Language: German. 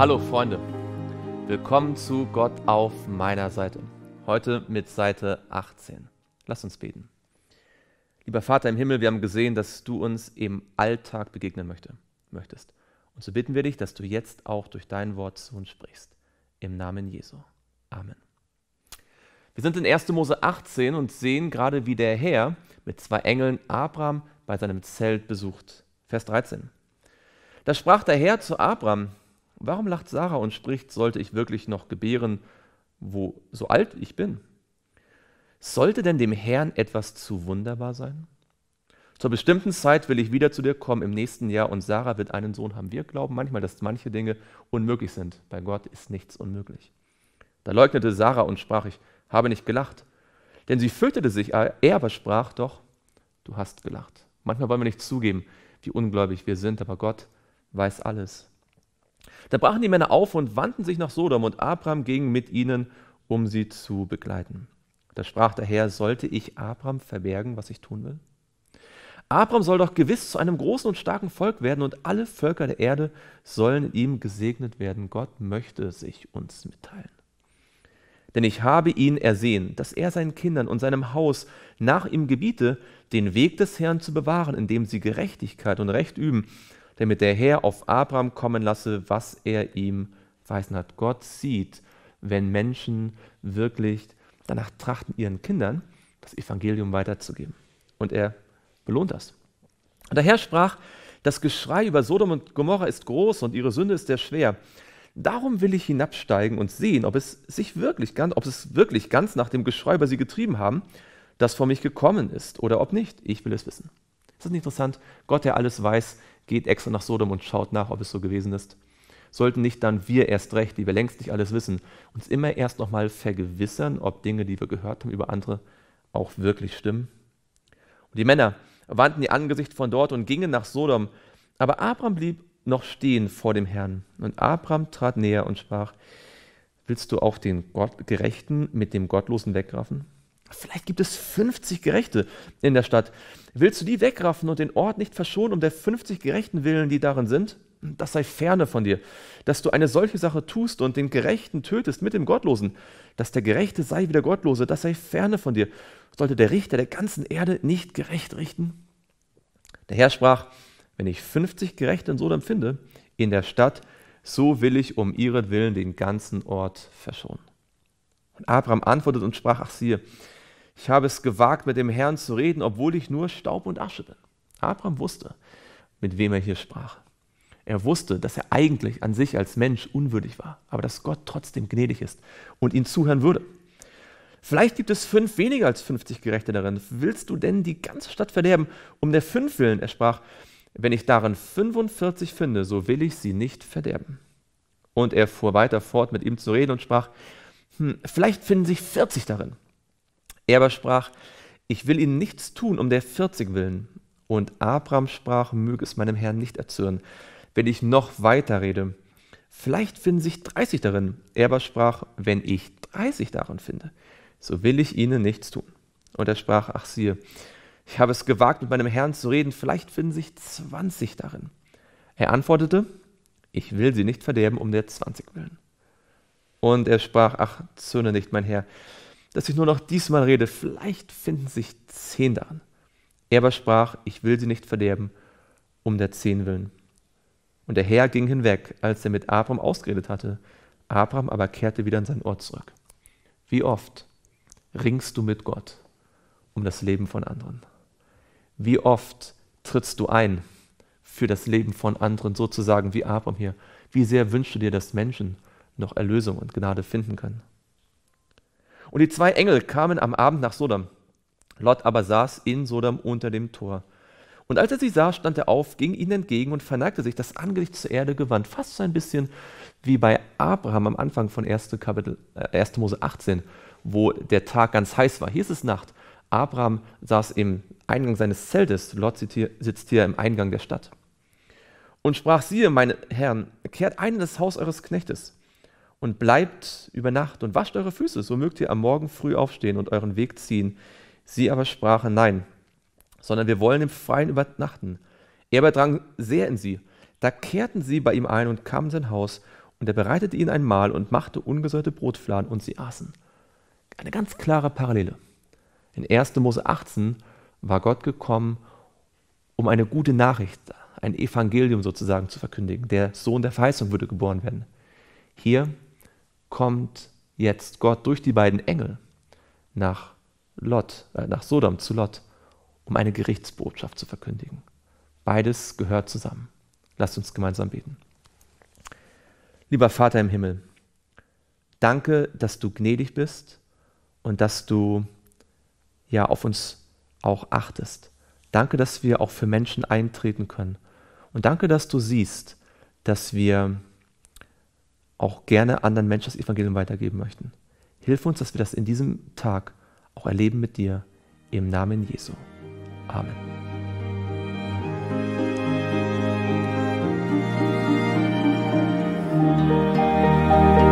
Hallo Freunde, willkommen zu Gott auf meiner Seite. Heute mit Seite 18. Lass uns beten. Lieber Vater im Himmel, wir haben gesehen, dass du uns im Alltag begegnen möchte, möchtest. Und so bitten wir dich, dass du jetzt auch durch dein Wort zu uns sprichst. Im Namen Jesu. Amen. Wir sind in 1. Mose 18 und sehen gerade, wie der Herr mit zwei Engeln Abraham bei seinem Zelt besucht. Vers 13. Da sprach der Herr zu Abraham, Warum lacht Sarah und spricht, sollte ich wirklich noch gebären, wo so alt ich bin? Sollte denn dem Herrn etwas zu wunderbar sein? Zur bestimmten Zeit will ich wieder zu dir kommen im nächsten Jahr und Sarah wird einen Sohn haben. Wir glauben manchmal, dass manche Dinge unmöglich sind. Bei Gott ist nichts unmöglich. Da leugnete Sarah und sprach, ich habe nicht gelacht. Denn sie fürchtete sich, er aber sprach doch, du hast gelacht. Manchmal wollen wir nicht zugeben, wie ungläubig wir sind, aber Gott weiß alles. Da brachen die Männer auf und wandten sich nach Sodom, und Abram ging mit ihnen, um sie zu begleiten. Da sprach der Herr, sollte ich Abram verbergen, was ich tun will? Abram soll doch gewiss zu einem großen und starken Volk werden, und alle Völker der Erde sollen in ihm gesegnet werden. Gott möchte sich uns mitteilen. Denn ich habe ihn ersehen, dass er seinen Kindern und seinem Haus nach ihm gebiete, den Weg des Herrn zu bewahren, indem sie Gerechtigkeit und Recht üben, damit der Herr auf Abraham kommen lasse, was er ihm weisen hat. Gott sieht, wenn Menschen wirklich danach trachten, ihren Kindern das Evangelium weiterzugeben. Und er belohnt das. Und der Herr sprach, das Geschrei über Sodom und Gomorra ist groß und ihre Sünde ist sehr schwer. Darum will ich hinabsteigen und sehen, ob es sich wirklich ganz, ob es wirklich ganz nach dem Geschrei über sie getrieben haben, das vor mich gekommen ist, oder ob nicht. Ich will es wissen. Ist das nicht interessant? Gott, der alles weiß, geht extra nach Sodom und schaut nach, ob es so gewesen ist. Sollten nicht dann wir erst recht, die wir längst nicht alles wissen, uns immer erst nochmal vergewissern, ob Dinge, die wir gehört haben über andere, auch wirklich stimmen? Und die Männer wandten ihr Angesicht von dort und gingen nach Sodom. Aber Abram blieb noch stehen vor dem Herrn. Und Abram trat näher und sprach, willst du auch den Gott Gerechten mit dem Gottlosen wegraffen? Vielleicht gibt es 50 Gerechte in der Stadt. Willst du die wegraffen und den Ort nicht verschonen um der 50 Gerechten willen, die darin sind? Das sei ferne von dir, dass du eine solche Sache tust und den Gerechten tötest mit dem Gottlosen. Dass der Gerechte sei wie der Gottlose, das sei ferne von dir. Sollte der Richter der ganzen Erde nicht gerecht richten? Der Herr sprach, wenn ich 50 Gerechte in Sodom finde, in der Stadt, so will ich um ihretwillen den ganzen Ort verschonen. Und Abraham antwortet und sprach, ach siehe, ich habe es gewagt, mit dem Herrn zu reden, obwohl ich nur Staub und Asche bin. Abraham wusste, mit wem er hier sprach. Er wusste, dass er eigentlich an sich als Mensch unwürdig war, aber dass Gott trotzdem gnädig ist und ihn zuhören würde. Vielleicht gibt es fünf weniger als 50 Gerechte darin. Willst du denn die ganze Stadt verderben? Um der fünf willen, er sprach, wenn ich darin 45 finde, so will ich sie nicht verderben. Und er fuhr weiter fort, mit ihm zu reden und sprach, hm, vielleicht finden sich 40 darin. Er aber sprach, ich will ihnen nichts tun um der 40 willen. Und Abraham sprach, möge es meinem Herrn nicht erzürnen, wenn ich noch weiter rede. Vielleicht finden sich 30 darin. Er aber sprach, wenn ich 30 darin finde, so will ich ihnen nichts tun. Und er sprach, ach siehe, ich habe es gewagt, mit meinem Herrn zu reden, vielleicht finden sich 20 darin. Er antwortete, ich will sie nicht verderben um der 20 willen. Und er sprach, ach, zürne nicht, mein Herr, dass ich nur noch diesmal rede, vielleicht finden sich zehn daran. Er aber sprach, ich will sie nicht verderben, um der zehn willen. Und der Herr ging hinweg, als er mit Abram ausgeredet hatte. Abram aber kehrte wieder in seinen Ort zurück. Wie oft ringst du mit Gott um das Leben von anderen? Wie oft trittst du ein für das Leben von anderen, sozusagen wie Abram hier? Wie sehr wünschst du dir, dass Menschen noch Erlösung und Gnade finden können? Und die zwei Engel kamen am Abend nach Sodom. Lot aber saß in Sodom unter dem Tor. Und als er sie sah, stand er auf, ging ihnen entgegen und verneigte sich das Angesicht zur Erde gewandt. Fast so ein bisschen wie bei Abraham am Anfang von 1. Kapitel, äh, 1. Mose 18, wo der Tag ganz heiß war. Hier ist es Nacht. Abraham saß im Eingang seines Zeltes. Lot sitzt hier im Eingang der Stadt. Und sprach: Siehe, meine Herren, kehrt ein in das Haus eures Knechtes und bleibt über Nacht und wascht eure Füße, so mögt ihr am Morgen früh aufstehen und euren Weg ziehen. Sie aber sprachen nein, sondern wir wollen im Freien übernachten. Er aber drang sehr in sie. Da kehrten sie bei ihm ein und kamen in sein Haus, und er bereitete ihnen ein Mahl und machte ungesäuerte Brotfladen, und sie aßen. Eine ganz klare Parallele. In 1. Mose 18 war Gott gekommen, um eine gute Nachricht, ein Evangelium sozusagen zu verkündigen. Der Sohn der Verheißung würde geboren werden. Hier kommt jetzt Gott durch die beiden Engel nach Lot, äh, nach Sodom zu Lot, um eine Gerichtsbotschaft zu verkündigen. Beides gehört zusammen. Lasst uns gemeinsam beten. Lieber Vater im Himmel, danke, dass du gnädig bist und dass du ja auf uns auch achtest. Danke, dass wir auch für Menschen eintreten können. Und danke, dass du siehst, dass wir auch gerne anderen Menschen das Evangelium weitergeben möchten. Hilf uns, dass wir das in diesem Tag auch erleben mit dir. Im Namen Jesu. Amen. thank you